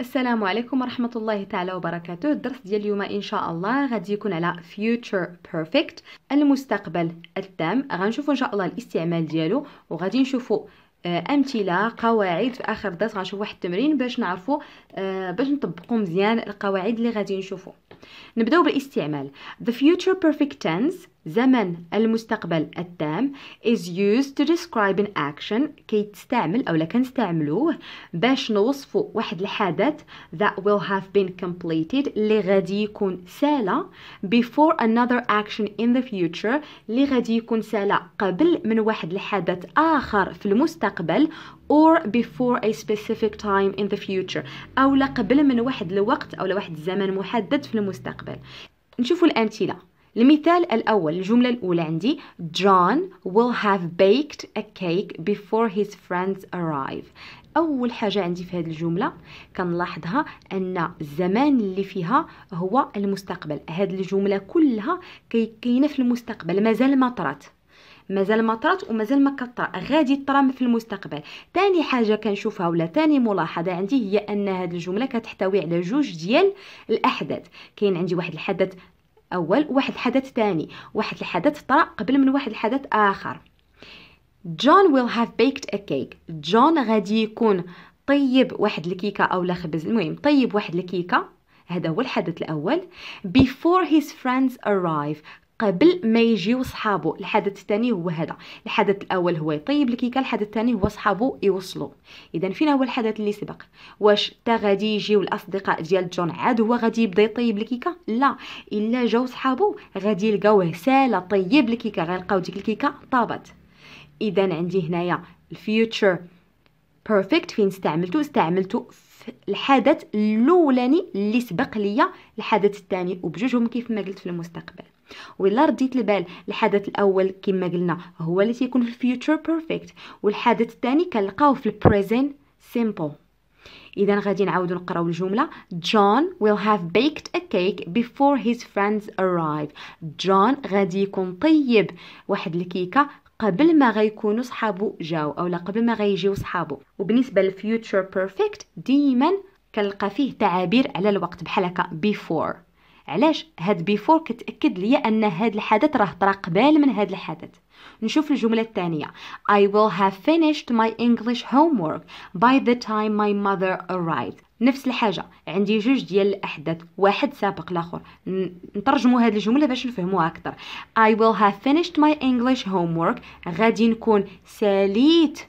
السلام عليكم ورحمة الله تعالى وبركاته الدرس ديال اليوم إن شاء الله غادي يكون على future perfect المستقبل التام غنشوفوا إن شاء الله الاستعمال ديالو وغادي نشوفوا آه، امثله قواعد في اخر درس غنشوفوا واحد التمرين باش نعرفوا آه، باش نطبقوا مزيان القواعد اللي غادي نشوفوا نبداو بالاستعمال the future perfect tense زمن المستقبل التام is used to describe an action كي تستعمل أو لكن استعملوه باش نوصف واحد الحدث that will have been completed اللي غادي يكون سالة before another action in the future اللي غادي يكون سالة قبل من واحد الحدث آخر في المستقبل or before a specific time in the future أو قبل من واحد الوقت أو لواحد الزمن محدد في المستقبل نشوفوا الأمثلة المثال الأول الجملة الأولى عندي John will have baked a cake before his friends arrive أول حاجة عندي في هذه الجملة كنلاحظها أن الزمان اللي فيها هو المستقبل هذه الجملة كلها كاينة في المستقبل مازال ما طرات مازال ما طرات ومازال ما كطرا غادي طرام في المستقبل تاني حاجه كنشوفها ولا تاني ملاحظه عندي هي ان هذه الجمله كتحتوي على جوج ديال الاحداث كاين عندي واحد الحدث أول واحد الحدث ثاني واحد الحدث طرأ قبل من واحد الحدث آخر جون ويل هاف بيكت ا كيك جون غادي يكون طيب واحد الكيكة أو لا خبز المهم طيب واحد الكيكة هذا هو الحدث الأول before his friends arrive قبل ما يجيو صحابو الحدث الثاني هو هذا الحدث الاول هو يطيب الكيكه الحدث الثاني هو صحابو يوصلوا اذا فين هو الحدث اللي سبق واش تا غادي يجيو الاصدقاء ديال جون عاد هو غادي يبدا يطيب الكيكه لا الا جاو صحابو غادي يلقاوه سالا طيب الكيكه غيلقاو ديك الكيكه طابت اذا عندي هنايا الفيوتشر بيرفكت فين استعملتو استعملتو الحدث الاولاني اللي سبق ليا الحدث الثاني وبجوجهم كيف ما قلت في المستقبل الا رديت البال الحدث الاول كما قلنا هو اللي تيكون في الفيوتشر بيرفكت والحدث الثاني كنلقاوه في البريزنت سيمبل اذا غادي نعاودو نقراو الجمله John will have baked a cake before his friends arrive John غادي يكون طيب واحد الكيكه قبل ما غيكونوا صحابو جاو اولا قبل ما غيجيو صحابو وبالنسبه للفيوتشر بيرفكت ديما كنلقى فيه تعابير على الوقت بحال هكا before علاش هاد بيفور كتاكد ليا ان هاد الحدث راه طرا قبال من هاد الحدث نشوف الجمله الثانيه I will have finished my English homework by the time my mother arrived نفس الحاجه عندي جوج ديال الاحداث واحد سابق الاخر نترجموا هذه الجمله باش نفهموها اكثر I will have finished my English homework غادي نكون ساليت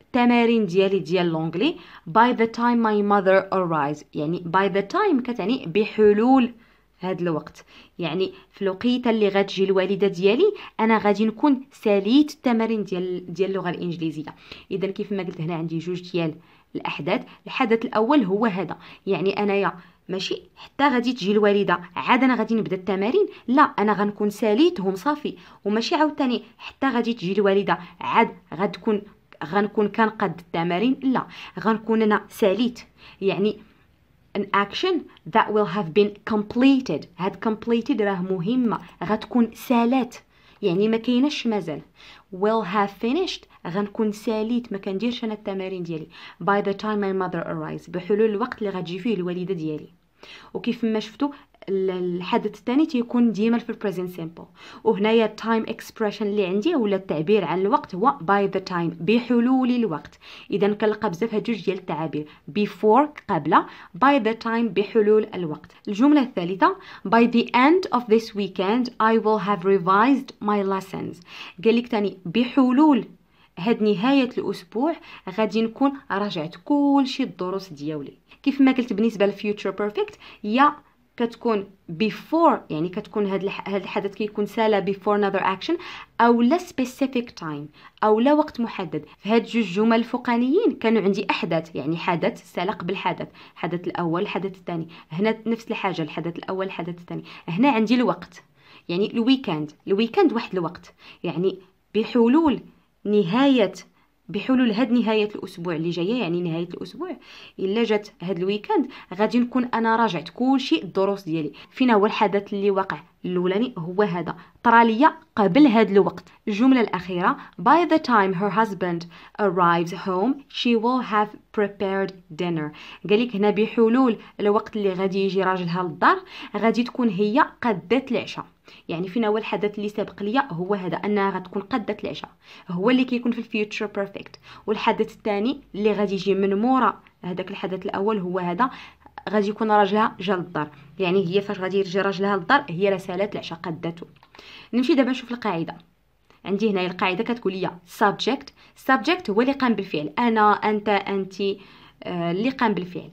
التمارين ديالي ديال لونغلي by the time my mother arrives يعني by the time كتعني بحلول هاد الوقت يعني في الوقيته اللي غتجي الوالده ديالي انا غادي نكون ساليت التمارين ديال ديال اللغه الانجليزيه اذا كيف ما قلت هنا عندي جوج ديال الاحداث الحدث الاول هو هذا يعني انايا ماشي حتى غادي تجي الوالده عاد انا غادي نبدا التمارين لا انا غنكون ساليتهم صافي وماشي عاوتاني حتى غادي تجي الوالده عاد غتكون غنكون كنقد التمارين لا غنكون انا ساليت يعني an action that will have been completed had completed راه مهمة غتكون سالات يعني ما كايناش مازال will have finished غنكون ساليت ما كنديرش انا التمارين ديالي by the time my mother arrives بحلول الوقت اللي غتجي فيه الوالده ديالي وكيف ما شفتوا الحدث الثاني تيكون ديما في البريزنت سيمبل وهنايا التايم اكسبريشن اللي عندي ولا التعبير عن الوقت هو باي ذا تايم بحلول الوقت اذا كنلقى بزاف هاد جوج ديال التعابير بيفور قبل باي ذا تايم بحلول الوقت الجمله الثالثه باي ذا اند اوف ذيس ويكند اي ويل هاف ريفايزد ماي ليسنز قال لك ثاني بحلول هاد نهايه الاسبوع غادي نكون راجعت كلشي الدروس ديالي كيف ما قلت بالنسبه للفيوتشر بيرفكت يا كتكون before يعني كتكون هاد هاد الحدث كيكون سالى before another action او لا specific time او لا وقت محدد فهاد جوج جمل الفوقانيين كانوا عندي احداث يعني حدث سالى قبل حدث الحدث الاول الحدث الثاني هنا نفس الحاجه الحدث الاول الحدث الثاني هنا عندي الوقت يعني الويكاند الويكاند واحد الوقت يعني بحلول نهايه بحلول هاد نهايه الاسبوع اللي جايه يعني نهايه الاسبوع الا جات هاد الويكاند غادي نكون انا راجعت كل شيء الدروس ديالي فينا هو الحدث اللي وقع الاولاني هو هذا طرا ليا قبل هذا الوقت الجمله الاخيره by the time her husband arrives home she will have prepared dinner قال لك هنا بحلول الوقت اللي غادي يجي راجلها للدار غادي تكون هي قدت العشاء يعني فينا هو الحدث اللي سابق ليا هو هذا انها غتكون قدت العشاء هو اللي كيكون في الفيوتشر بيرفكت والحدث الثاني اللي غادي يجي من مورا هذاك الحدث الاول هو هذا غادي يكون راجلها جا للدار يعني هي فاش غادي يرجع راجلها للدار هي رسالات العشاء قدته نمشي دابا نشوف القاعدة عندي هنايا القاعدة كتقول لي سابجكت سابجكت هو اللي قام بالفعل أنا أنت أنت اللي آه، قام بالفعل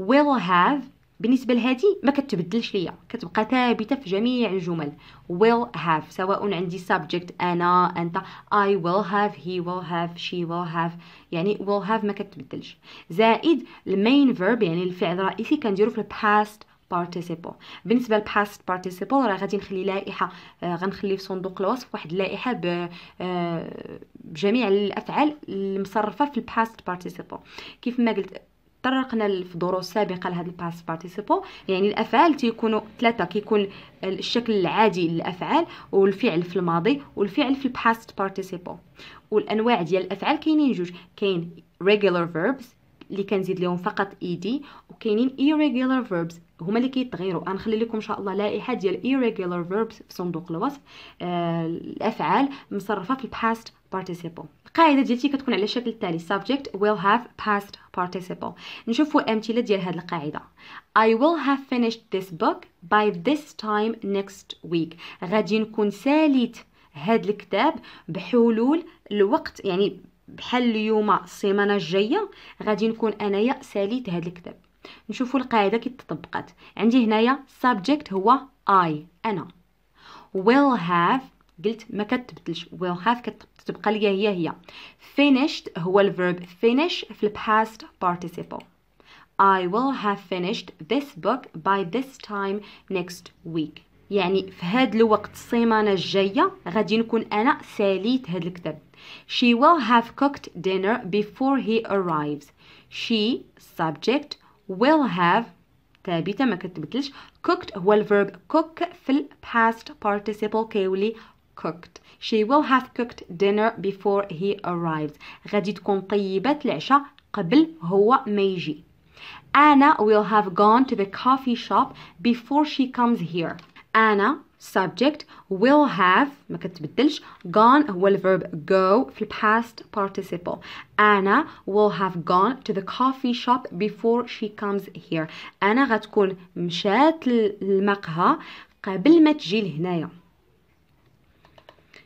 will have بالنسبة لهادي ما كتبدلش ليا كتبقى ثابتة في جميع الجمل will have سواء عندي subject أنا أنت I will have he will have she will have يعني will have ما كتبدلش زائد المين فيرب يعني الفعل الرئيسي كنديرو في الباست participle بالنسبه للباست participle راه غادي نخلي لائحه آه، غنخلي في صندوق الوصف واحد اللائحه بجميع آه، الافعال المصرفه في الباست participle كيف ما قلت طرقنا في دروس سابقه لهذا الباست بارتيسيبو يعني الافعال تيكونوا ثلاثه كيكون الشكل العادي للافعال والفعل في الماضي والفعل في الباست بارتيسيبو والانواع ديال الافعال كاينين جوج كاين regular verbs اللي كنزيد لهم فقط دي وكاينين irregular verbs هما اللي كيتغيروا غنخلي لكم ان شاء الله لائحه ديال irregular verbs في صندوق الوصف آه، الافعال مصرفه في الباست participle القاعده ديالتي كتكون على الشكل التالي subject will have past participle نشوفوا امثله ديال هذه القاعده I will have finished this book by this time next week غادي نكون ساليت هذا الكتاب بحلول الوقت يعني بحال اليوم السيمانه الجايه غادي نكون انايا ساليت هذا الكتاب نشوفوا القاعده كي تطبقات عندي هنايا subject هو I انا will have قلت ما كتبدلش will have كتبقى ليا هي هي finished هو الفيرب finish في الباست participle I will have finished this book by this time next week يعني في هاد الوقت السيمانة الجاية غادي نكون أنا ساليت هاد الكتاب She will have cooked dinner before he arrives She subject will have ثابتة ما كتبتلش cooked هو الverb cook في past participle كيولي cooked she will have cooked dinner before he arrives غادي تكون طيبت العشاء قبل هو ما يجي Anna will have gone to the coffee shop before she comes here أنا subject will have ما كتبدلش gone هو الverb go في past participle أنا will have gone to the coffee shop before she comes here أنا غتكون مشات للمقهى قبل ما تجي لهنايا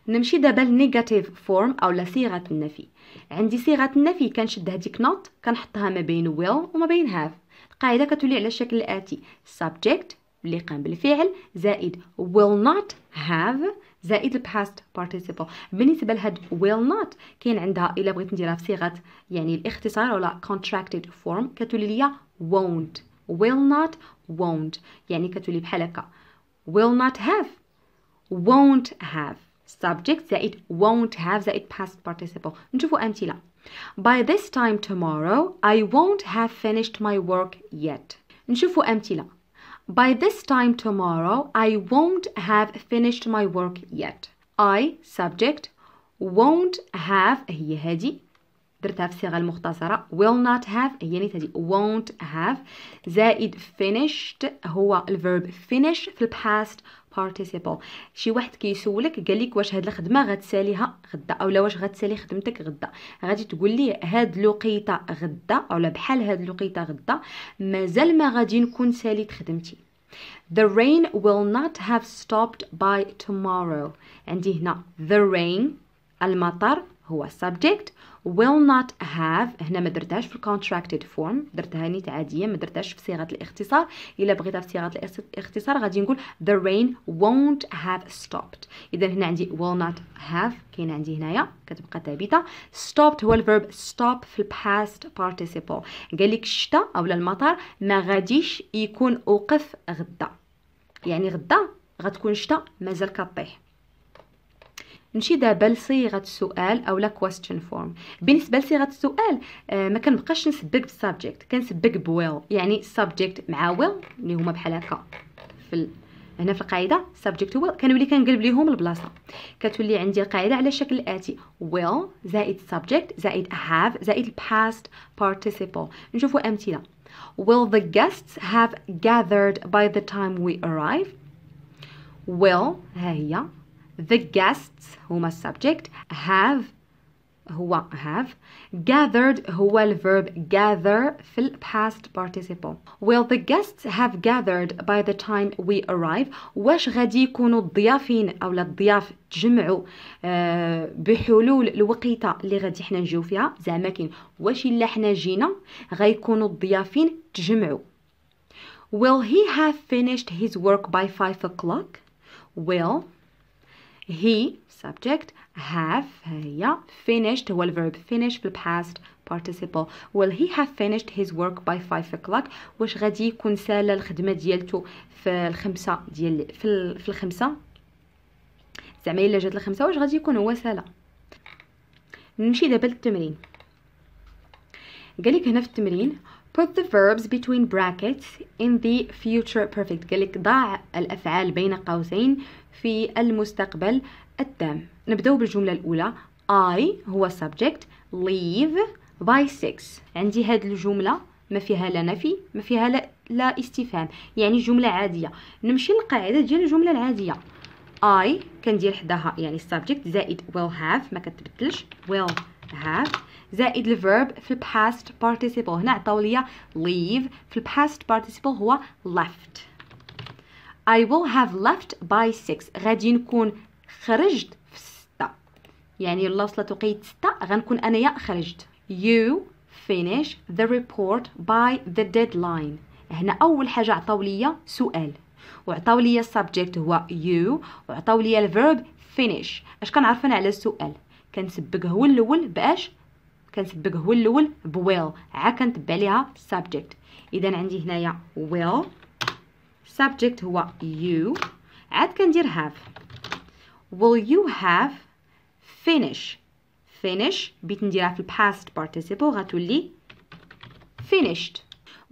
نمشي دابا لنيجاتيف فورم او لصيغه النفي عندي صيغه النفي كنشد هذيك نوت كنحطها ما بين will وما بين have القاعده كتولي على الشكل الاتي subject اللي قام بالفعل زائد will not have زائد past participle بالنسبه لهاد will not كاين عندها الا بغيت نديرها في صيغه يعني الاختصار ولا contracted form كتولي ليا won't will not won't يعني كتولي بحال هكا will not have won't have subject زائد won't have زائد past participle نشوفوا امثله by this time tomorrow i won't have finished my work yet نشوفوا امثله By this time tomorrow, I won't have finished my work yet. I, subject, won't have هي هذه درتها في الصيغة المختصرة will not have يعني تدي won't have زائد finished هو الverb finish في الباست participle شي واحد كيسولك قال لك واش هاد الخدمه غتساليها غدا اولا واش غتسالي خدمتك غدا غادي تقول لي هاد لقيطه غدا اولا بحال هاد لقيطه غدا مازال ما غادي نكون ساليت خدمتي The rain will not have stopped by tomorrow. عندي هنا the rain المطر هو subject will not have هنا ما درتهاش في contracted form درتها نيت عاديه ما درتهاش في صيغه الاختصار الا بغيتها في صيغه الاختصار غادي نقول the rain won't have stopped اذا هنا عندي will not have كاين عندي هنايا كتبقى ثابته stopped هو الفيرب stop في past participle قال لك الشتاء اولا المطر ما غاديش يكون اوقف غدا يعني غدا غتكون شتاء مازال كطيح نمشي دابا لصيغه السؤال او لا كويستشن فورم بالنسبه لصيغه السؤال آه، ما كنبقاش نسبق بالسبجكت كنسبق بويل يعني السبجكت مع ويل اللي هما بحال هكا في هنا في القاعده سبجكت ويل كنولي كنقلب ليهم البلاصه كتولي عندي القاعده على الشكل الاتي will زائد subject زائد have زائد past participle نشوفوا امثله will the guests have gathered by the time we arrive will ها هي The guests هما subject have هو have gathered هو verb gather في past participle will the guests have gathered by the time we arrive واش غادي يكونوا الضيافين او الضياف تجمعوا بحلول الوقيته اللي غادي حنا نجيو فيها زعما كاين واش الا حنا جينا غيكونوا الضيافين تجمعوا will he have finished his work by 5 o'clock will he subject have هي finished هو الفيرب finish الباست participle will he have finished his work by 5 o'clock واش غادي يكون سالا الخدمه ديالته في الخمسه ديال في, في الخمسه زعما الا جات الخمسه واش غادي يكون هو سالا نمشي دابا للتمرين قال لك هنا في التمرين put the verbs between brackets in the future perfect قال لك ضع الافعال بين قوسين في المستقبل التام نبداو بالجمله الاولى I هو subject leave by 6 عندي هاد الجمله ما فيها لا نفي ما فيها لا, لا استفهام يعني جمله عاديه نمشي للقاعده ديال الجمله العاديه I كندير حداها يعني subject زائد will have ما كتبدلش will have زائد الفيرب في الباست participle هنا عطاو ليا leave في الباست participle هو left I will have left by 6 غادي نكون خرجت في 6 يعني الا وصلت وقيت 6 غنكون انايا خرجت you finish the report by the deadline هنا اول حاجه عطاو ليا سؤال وعطاو ليا السبجكت هو you وعطاو ليا الفيرب finish اش كنعرف انا على السؤال كنسبق هو الاول باش كنسبق هو الاول بويل عا كنتبع ليها subject اذا عندي هنايا will subject هو you عاد كندير have will you have فينيش finish بيت نديرها في past participle غتولي finished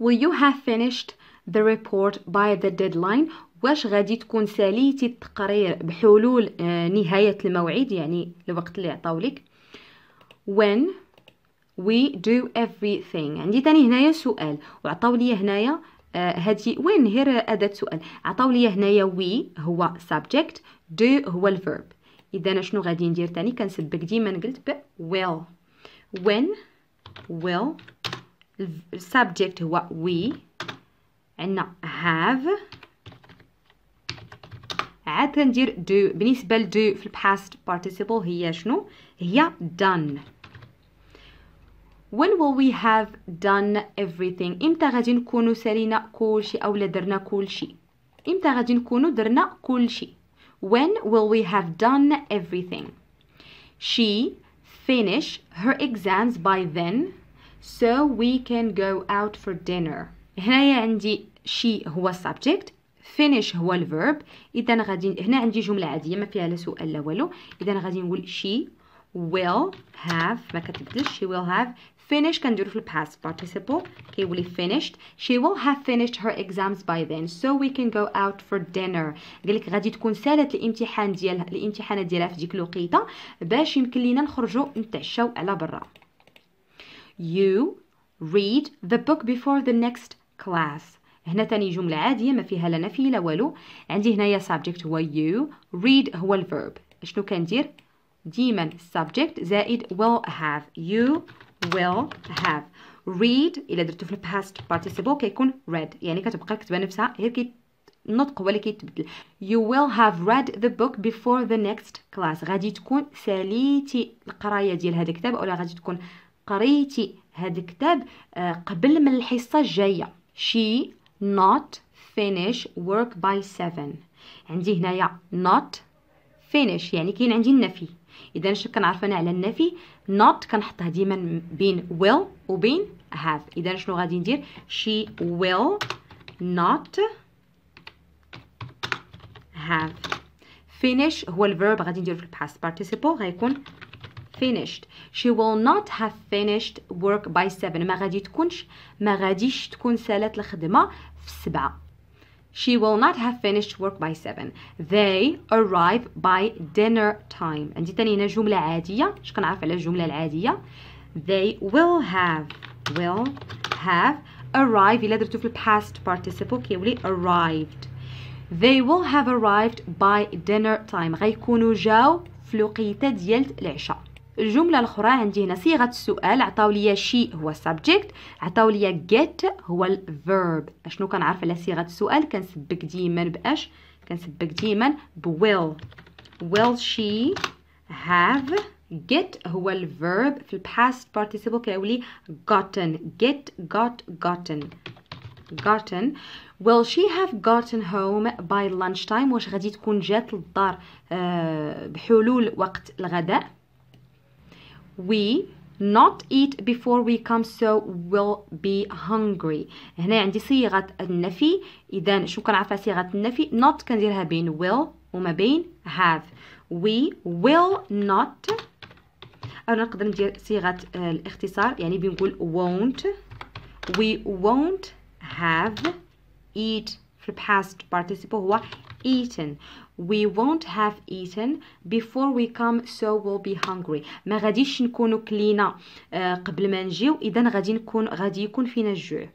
will you have finished the report by the deadline واش غادي تكون ساليتي التقرير بحلول آه، نهاية الموعد يعني الوقت اللي عطاولك when we do everything عندي ثاني هنايا سؤال وعطاو لي هنايا آه، هادي وين غير اداه سؤال عطاو لي هنايا we هو subject do هو الفيرب اذا انا شنو غادي ندير ثاني كنسبك ديما قلت ب will when will السبجكت هو we عندنا have عاد كندير do بالنسبه ل do في الباست participle هي شنو هي done when will we have done everything امتى غادي نكونوا سالينا كلشي او درنا كلشي امتى غادي نكونوا درنا when will we have done everything she finish her exams by then so we can go out for dinner هنايا عندي she هو subject finish هو الverb اذا غادي هنا عندي جمله عاديه ما فيها لا سؤال لا والو اذا غادي نقول she will have ما كتبدلش she will have finish كنديرو في past participle كيولي finished she will have finished her exams by then so we can go out for dinner قالك غادي تكون سالت الامتحان ديالها الامتحانات ديالها في ديك الوقيته باش يمكن لينا نخرجوا نتعشاو على برا you read the book before the next class هنا تاني جملة عادية ما فيها لا نفي لا والو عندي هنايا subject هو you read هو الverb شنو كندير ديما subject زائد will have you will have read الا درتو في الباست participle كيكون read يعني كتبقى الكتبه نفسها غير كي النطق هو اللي كيتبدل you will have read the book before the next class غادي تكون ساليتي القرايه ديال هذا الكتاب اولا غادي تكون قريتي هذا الكتاب آه، قبل من الحصه الجايه she not finish work by 7 عندي هنايا not finish يعني كاين عندي النفي اذا الشك كنعرف انا على النفي not كنحطها ديما بين will وبين have اذا شنو غادي ندير she will not have finish هو الفيرب غادي نديرو في الباست بارتيسيبل غيكون finished she will not have finished work by 7 ما غادي تكونش ما غاديش تكون سالات الخدمه في 7 She will not have finished work by 7 They arrive by dinner time عندي تاني هنا جمله عادية شكون عارف على الجملة العادية They will have will have arrived. إلا درتو في past participle كيولي arrived They will have arrived by dinner time غيكونوا جاو في الوقيته ديال العشاء الجمله الاخرى عندي هنا صيغه السؤال عطاو ليا شي هو سبجكت عطاو ليا جيت هو الفيرب اشنو كنعرف على صيغه السؤال كنسبك ديما باش كنسبك ديما بويل ويل شي هاف get هو الفيرب في الباست participle كيولي gotten get got gotten gotten will she have gotten home by lunchtime واش غادي تكون جات للدار آه، بحلول وقت الغداء we not eat before we come so will be hungry هنا عندي صيغة النفي إذا شو كان كنعرفها صيغة النفي not كنديرها بين will وما بين have we will not أو نقدر ندير صيغة الاختصار يعني بنقول won't we won't have eat في past participle هو eaten we won't have eaten before we come so we'll be hungry ما غاديش نكونوا كلينا آه، قبل ما نجيو اذا غادي نكون غادي يكون فينا الجوع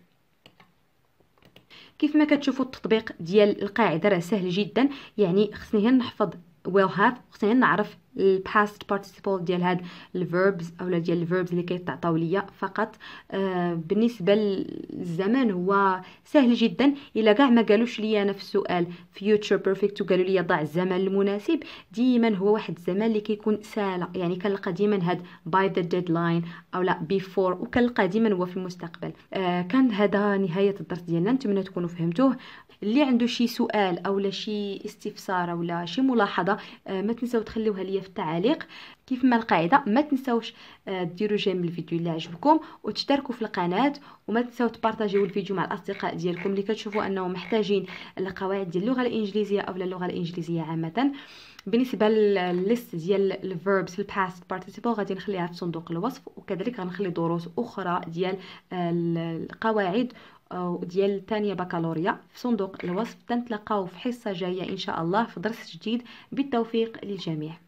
كيف ما كتشوفوا التطبيق ديال القاعده راه سهل جدا يعني خصني غير نحفظ will have وقتها نعرف الباست participle ديال هاد الفيربز اولا ديال verbs اللي كيتعطاو ليا فقط آه بالنسبه للزمن هو سهل جدا الا كاع ما قالوش ليا انا في السؤال future perfect وقالوا لي ضع الزمن المناسب ديما هو واحد الزمن اللي كيكون سالة يعني كنلقى ديما هاد by the deadline اولا before وكنلقى ديما هو في المستقبل آه كان هذا نهايه الدرس ديالنا نتمنى تكونوا فهمتوه اللي عنده شي سؤال اولا شي استفسار اولا شي ملاحظه آه، ما تنساو تخليوها ليا في التعليق كيف ما القاعده ما تنساوش آه، ديروا جيم الفيديو اللي عجبكم وتشتركوا في القناه وما تنساو تبارطاجيو الفيديو مع الاصدقاء ديالكم اللي كتشوفوا انهم محتاجين القواعد ديال اللغه الانجليزيه او اللغه الانجليزيه عامه بالنسبه للليست ديال الفيربس الباست بارتيسيبل غادي نخليها في صندوق الوصف وكذلك غنخلي دروس اخرى ديال آه، القواعد ديال تانية بكالوريا في صندوق الوصف تنتلقاو في حصة جاية إن شاء الله في درس جديد بالتوفيق للجميع